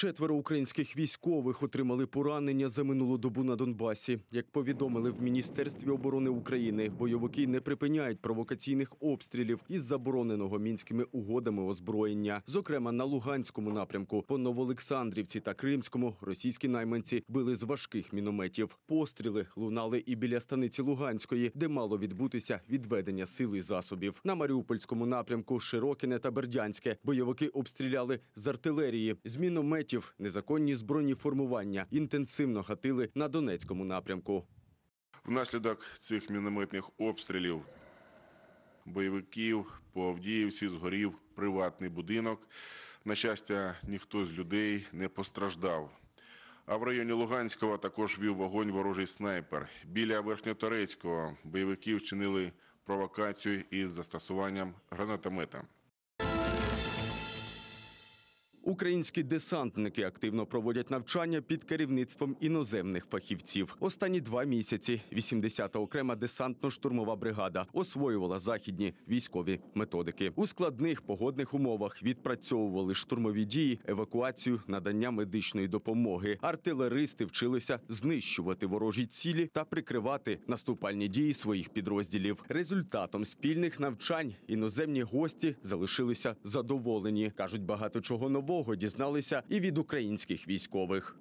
Четверо українських військових отримали поранення за минулу добу на Донбасі. Як повідомили в міністерстві оборони України, бойовики не припиняють провокаційних обстрілів із забороненого мінськими угодами озброєння. Зокрема, на Луганському напрямку, по Новоолександрівці та Кримському, російські найманці били з важких мінометів. Постріли лунали і біля станиці Луганської, де мало відбутися відведення сил і засобів. На Маріупольському напрямку Широкіне та Бердянське бойовики обстріляли з артилерії, з мінометів окупантів незаконні збройні формування інтенсивно гатили на Донецькому напрямку. Внаслідок цих мінометних обстрілів бойовиків по Авдіївці згорів приватний будинок. На щастя, ніхто з людей не постраждав. А в районі Луганського також вів вогонь ворожий снайпер. Біля Верхньоторецького бойовики вчинили провокацію із застосуванням гранатомета. Українські десантники активно проводять навчання під керівництвом іноземних фахівців. Останні два місяці 80-та окрема десантно-штурмова бригада освоювала західні військові методики. У складних погодних умовах відпрацьовували штурмові дії, евакуацію, надання медичної допомоги. Артилеристи вчилися знищувати ворожі цілі та прикривати наступальні дії своїх підрозділів. Результатом спільних навчань іноземні гості залишилися задоволені. кажуть багато чого нового того дізналися і від українських військових.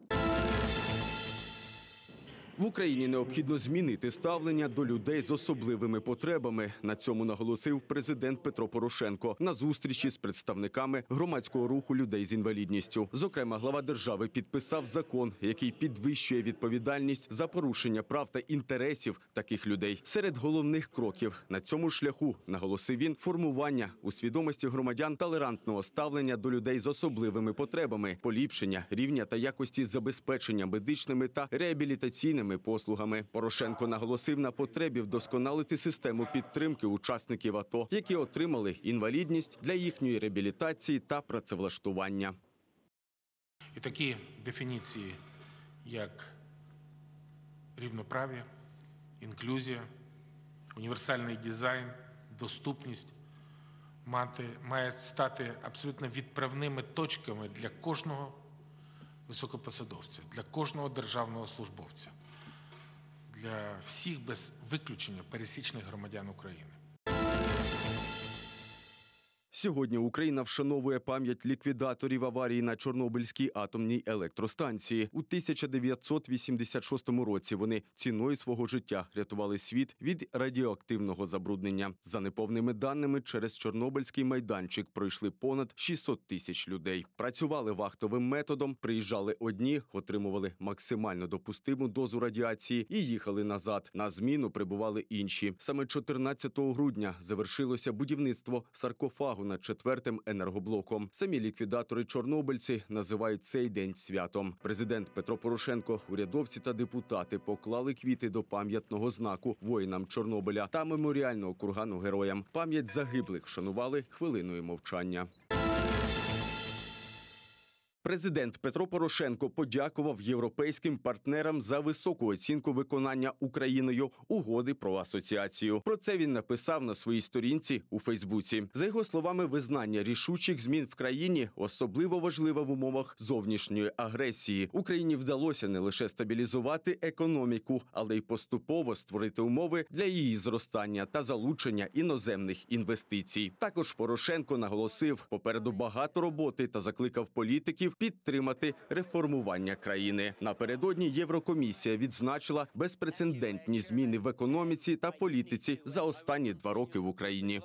В Україні необхідно змінити ставлення до людей з особливими потребами. На цьому наголосив президент Петро Порошенко на зустрічі з представниками громадського руху людей з інвалідністю. Зокрема, глава держави підписав закон, який підвищує відповідальність за порушення прав та інтересів таких людей. Серед головних кроків на цьому шляху наголосив він формування у свідомості громадян толерантного ставлення до людей з особливими потребами, поліпшення рівня та якості забезпечення медичними та реабілітаційними соціальними послугами. Порошенко наголосив на потребі вдосконалити систему підтримки учасників АТО, які отримали інвалідність для їхньої реабілітації та працевлаштування. І такі дефініції, як рівноправі, інклюзія, універсальний дизайн, доступність мати, має стати абсолютно відправними точками для кожного високопосадовця, для кожного державного службовця для всіх без виключення пересічних громадян України. Сьогодні Україна вшановує пам'ять ліквідаторів аварії на Чорнобильській атомній електростанції. У 1986 році вони ціною свого життя рятували світ від радіоактивного забруднення. За неповними даними, через Чорнобильський майданчик пройшли понад 600 тисяч людей. Працювали вахтовим методом, приїжджали одні, отримували максимально допустиму дозу радіації і їхали назад. На зміну прибували інші. Саме 14 грудня завершилося будівництво саркофагу над четвертим енергоблоком. Самі ліквідатори чорнобильці називають цей день святом. Президент Петро Порошенко, урядовці та депутати поклали квіти до пам'ятного знаку воїнам Чорнобиля та меморіального кургану героям. Пам'ять загиблих вшанували хвилиною мовчання. Президент Петро Порошенко подякував європейським партнерам за високу оцінку виконання Україною угоди про асоціацію. Про це він написав на своїй сторінці у Фейсбуці. За його словами, визнання рішучих змін в країні особливо важливе в умовах зовнішньої агресії. Україні вдалося не лише стабілізувати економіку, але й поступово створити умови для її зростання та залучення іноземних інвестицій. Також Порошенко наголосив, попереду багато роботи та закликав політиків підтримати реформування країни. Напередодні Єврокомісія відзначила безпрецедентні зміни в економіці та політиці за останні два роки в Україні.